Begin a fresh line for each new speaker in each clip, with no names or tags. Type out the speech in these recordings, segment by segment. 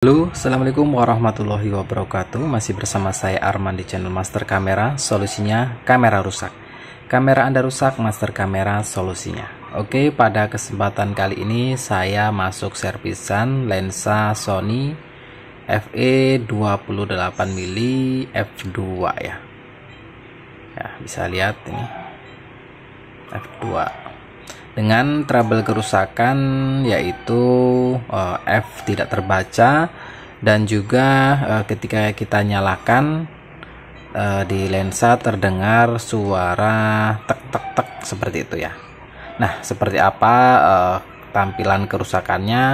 Halo, Assalamualaikum warahmatullahi wabarakatuh Masih bersama saya Arman di channel Master Kamera Solusinya, kamera rusak Kamera Anda rusak, Master Kamera solusinya Oke, pada kesempatan kali ini Saya masuk servisan lensa Sony FE 28mm f2 ya Ya, bisa lihat ini F2 dengan trouble kerusakan yaitu uh, F tidak terbaca dan juga uh, ketika kita nyalakan uh, di lensa terdengar suara tek tek tek seperti itu ya. Nah, seperti apa uh, tampilan kerusakannya?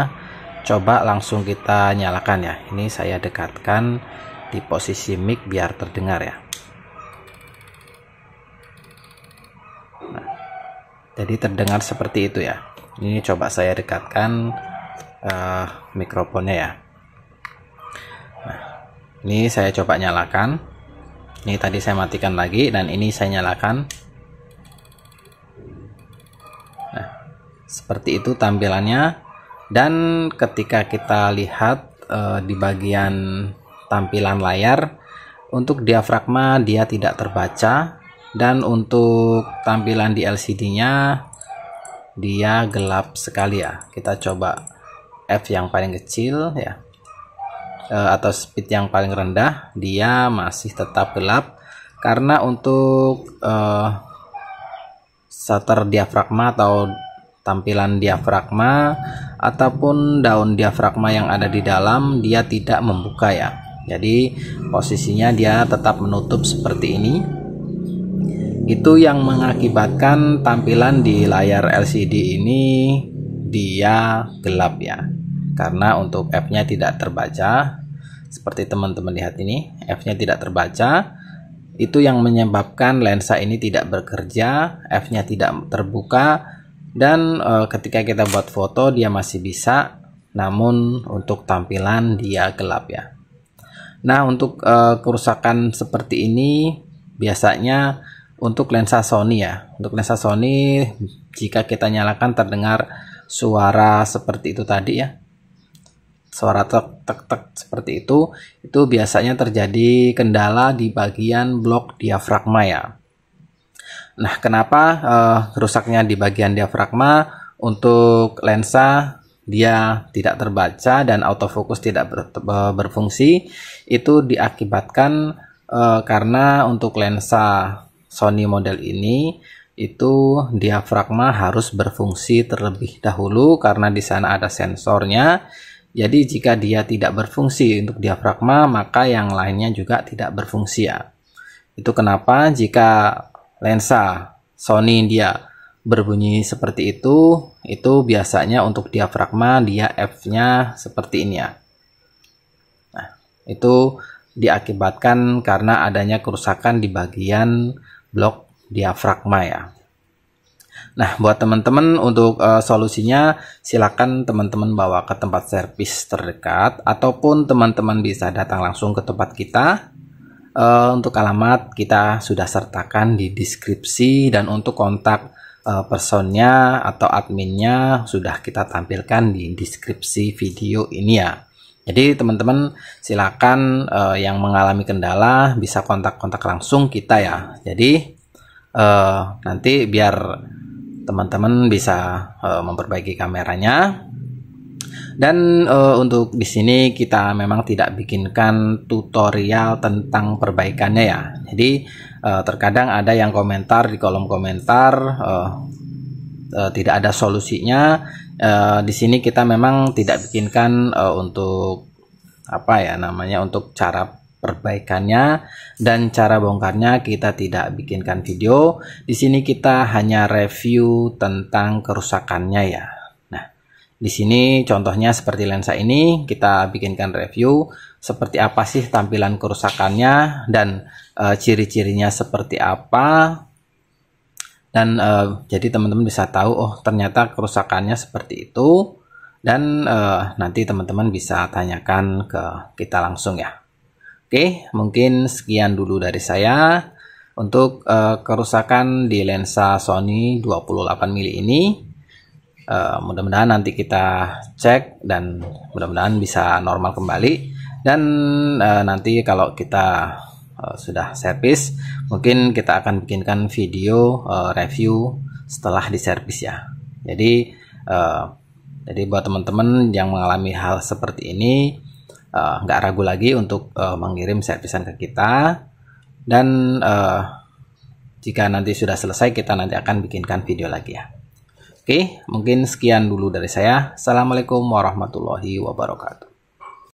Coba langsung kita nyalakan ya. Ini saya dekatkan di posisi mic biar terdengar ya. Jadi terdengar seperti itu ya. Ini coba saya dekatkan uh, mikrofonnya ya. Nah, ini saya coba nyalakan. Ini tadi saya matikan lagi dan ini saya nyalakan. Nah, seperti itu tampilannya. Dan ketika kita lihat uh, di bagian tampilan layar untuk diafragma dia tidak terbaca dan untuk tampilan di LCD-nya dia gelap sekali ya kita coba F yang paling kecil ya e, atau speed yang paling rendah dia masih tetap gelap karena untuk e, shutter diafragma atau tampilan diafragma ataupun daun diafragma yang ada di dalam dia tidak membuka ya jadi posisinya dia tetap menutup seperti ini itu yang mengakibatkan tampilan di layar LCD ini dia gelap ya. Karena untuk F-nya tidak terbaca. Seperti teman-teman lihat ini, F-nya tidak terbaca. Itu yang menyebabkan lensa ini tidak bekerja, F-nya tidak terbuka dan e, ketika kita buat foto dia masih bisa namun untuk tampilan dia gelap ya. Nah, untuk e, kerusakan seperti ini biasanya untuk lensa Sony ya. Untuk lensa Sony jika kita nyalakan terdengar suara seperti itu tadi ya. Suara tek tek tek seperti itu itu biasanya terjadi kendala di bagian blok diafragma ya. Nah, kenapa eh, rusaknya di bagian diafragma untuk lensa dia tidak terbaca dan autofokus tidak ber, berfungsi itu diakibatkan eh, karena untuk lensa Sony model ini itu diafragma harus berfungsi terlebih dahulu karena di sana ada sensornya. Jadi jika dia tidak berfungsi untuk diafragma, maka yang lainnya juga tidak berfungsi ya. Itu kenapa jika lensa Sony dia berbunyi seperti itu, itu biasanya untuk diafragma dia F-nya seperti ini ya. Nah, itu diakibatkan karena adanya kerusakan di bagian blok diafragma ya. Nah, buat teman-teman untuk uh, solusinya silakan teman-teman bawa ke tempat servis terdekat ataupun teman-teman bisa datang langsung ke tempat kita. Uh, untuk alamat kita sudah sertakan di deskripsi dan untuk kontak uh, personnya atau adminnya sudah kita tampilkan di deskripsi video ini ya. Jadi teman-teman silakan uh, yang mengalami kendala bisa kontak-kontak langsung kita ya. Jadi uh, nanti biar teman-teman bisa uh, memperbaiki kameranya. Dan uh, untuk di sini kita memang tidak bikinkan tutorial tentang perbaikannya ya. Jadi uh, terkadang ada yang komentar di kolom komentar uh, uh, tidak ada solusinya. Uh, di sini kita memang tidak bikinkan uh, untuk apa ya namanya untuk cara perbaikannya dan cara bongkarnya kita tidak bikinkan video. Di sini kita hanya review tentang kerusakannya ya. Nah, di sini contohnya seperti lensa ini kita bikinkan review seperti apa sih tampilan kerusakannya dan e, ciri-cirinya seperti apa dan uh, jadi teman-teman bisa tahu oh ternyata kerusakannya seperti itu dan uh, nanti teman-teman bisa tanyakan ke kita langsung ya. Oke, mungkin sekian dulu dari saya untuk uh, kerusakan di lensa Sony 28 mm ini. Uh, mudah-mudahan nanti kita cek dan mudah-mudahan bisa normal kembali dan uh, nanti kalau kita Eh, sudah servis mungkin kita akan bikinkan video uh, review setelah diservis ya jadi uh, jadi buat teman-teman yang mengalami hal seperti ini nggak uh, ragu lagi untuk uh, mengirim servisan ke kita dan uh, jika nanti sudah selesai kita nanti akan bikinkan video lagi ya. Oke, mungkin sekian dulu dari saya. Assalamualaikum warahmatullahi wabarakatuh.